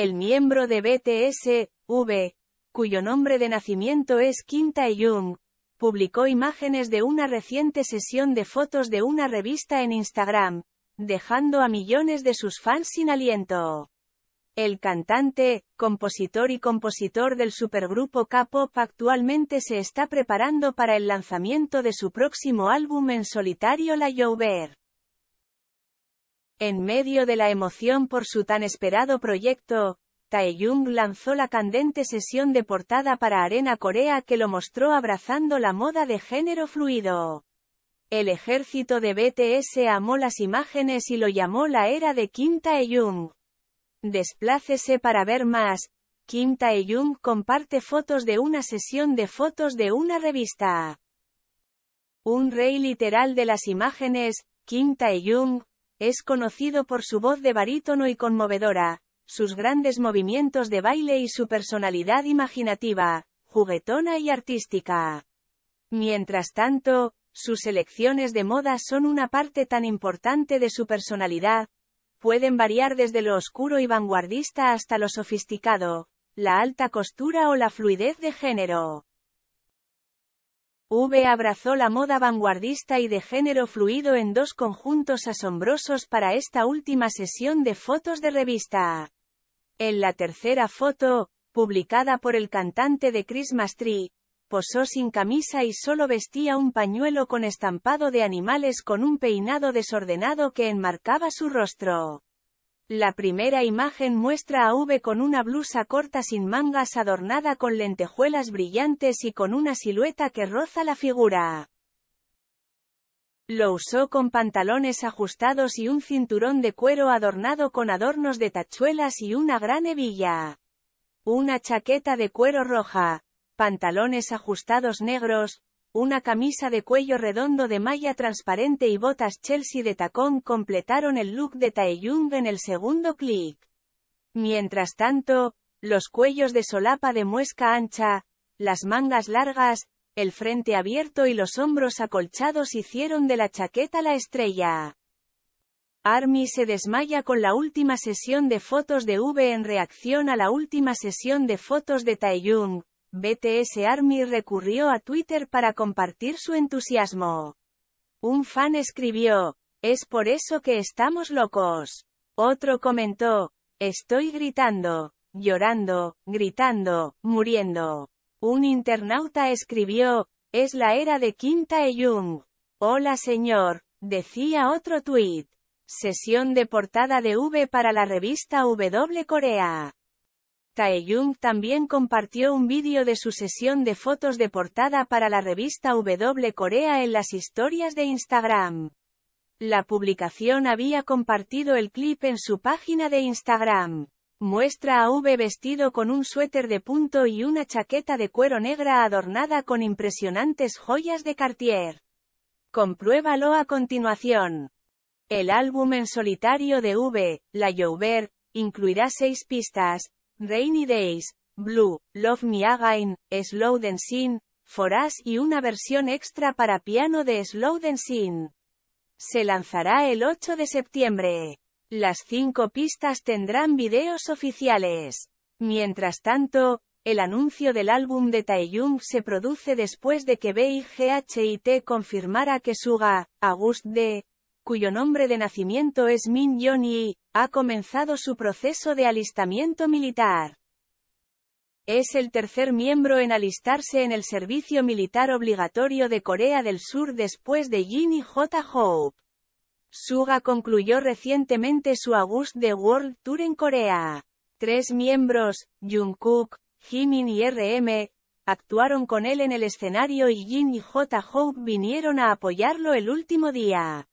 El miembro de BTS, V, cuyo nombre de nacimiento es Kim Taehyung, publicó imágenes de una reciente sesión de fotos de una revista en Instagram, dejando a millones de sus fans sin aliento. El cantante, compositor y compositor del supergrupo K-pop actualmente se está preparando para el lanzamiento de su próximo álbum en solitario La Joubert. En medio de la emoción por su tan esperado proyecto, Taeyung lanzó la candente sesión de portada para Arena Corea que lo mostró abrazando la moda de género fluido. El ejército de BTS amó las imágenes y lo llamó la era de Kim Taeyung. Desplácese para ver más. Kim Taeyung comparte fotos de una sesión de fotos de una revista. Un rey literal de las imágenes, Kim Taeyung, es conocido por su voz de barítono y conmovedora, sus grandes movimientos de baile y su personalidad imaginativa, juguetona y artística. Mientras tanto, sus elecciones de moda son una parte tan importante de su personalidad, pueden variar desde lo oscuro y vanguardista hasta lo sofisticado, la alta costura o la fluidez de género. V abrazó la moda vanguardista y de género fluido en dos conjuntos asombrosos para esta última sesión de fotos de revista. En la tercera foto, publicada por el cantante de Christmas Tree, posó sin camisa y solo vestía un pañuelo con estampado de animales con un peinado desordenado que enmarcaba su rostro. La primera imagen muestra a V con una blusa corta sin mangas adornada con lentejuelas brillantes y con una silueta que roza la figura. Lo usó con pantalones ajustados y un cinturón de cuero adornado con adornos de tachuelas y una gran hebilla. Una chaqueta de cuero roja, pantalones ajustados negros, una camisa de cuello redondo de malla transparente y botas Chelsea de tacón completaron el look de Taeyung en el segundo clic. Mientras tanto, los cuellos de solapa de muesca ancha, las mangas largas, el frente abierto y los hombros acolchados hicieron de la chaqueta la estrella. Army se desmaya con la última sesión de fotos de V en reacción a la última sesión de fotos de Taeyung, BTS Army recurrió a Twitter para compartir su entusiasmo. Un fan escribió, es por eso que estamos locos. Otro comentó, estoy gritando, llorando, gritando, muriendo. Un internauta escribió, es la era de Kim Tae-jung. Hola señor, decía otro tweet. Sesión de portada de V para la revista W Corea. Taeyung también compartió un vídeo de su sesión de fotos de portada para la revista W Corea en las historias de Instagram. La publicación había compartido el clip en su página de Instagram. Muestra a V vestido con un suéter de punto y una chaqueta de cuero negra adornada con impresionantes joyas de Cartier. Compruébalo a continuación. El álbum en solitario de V, La Joubert, incluirá seis pistas, Rainy Days, Blue, Love Me Again, Slow Dancing, For Us y una versión extra para piano de Slow Dancing. Se lanzará el 8 de septiembre. Las cinco pistas tendrán videos oficiales. Mientras tanto, el anuncio del álbum de Taeyong se produce después de que BIGHIT confirmara que Suga, August D, cuyo nombre de nacimiento es Min Jong-il, ha comenzado su proceso de alistamiento militar. Es el tercer miembro en alistarse en el servicio militar obligatorio de Corea del Sur después de Jin y J. Hope. Suga concluyó recientemente su August de World Tour en Corea. Tres miembros, Jungkook, Jimin y RM, actuaron con él en el escenario y Jin y J. Hope vinieron a apoyarlo el último día.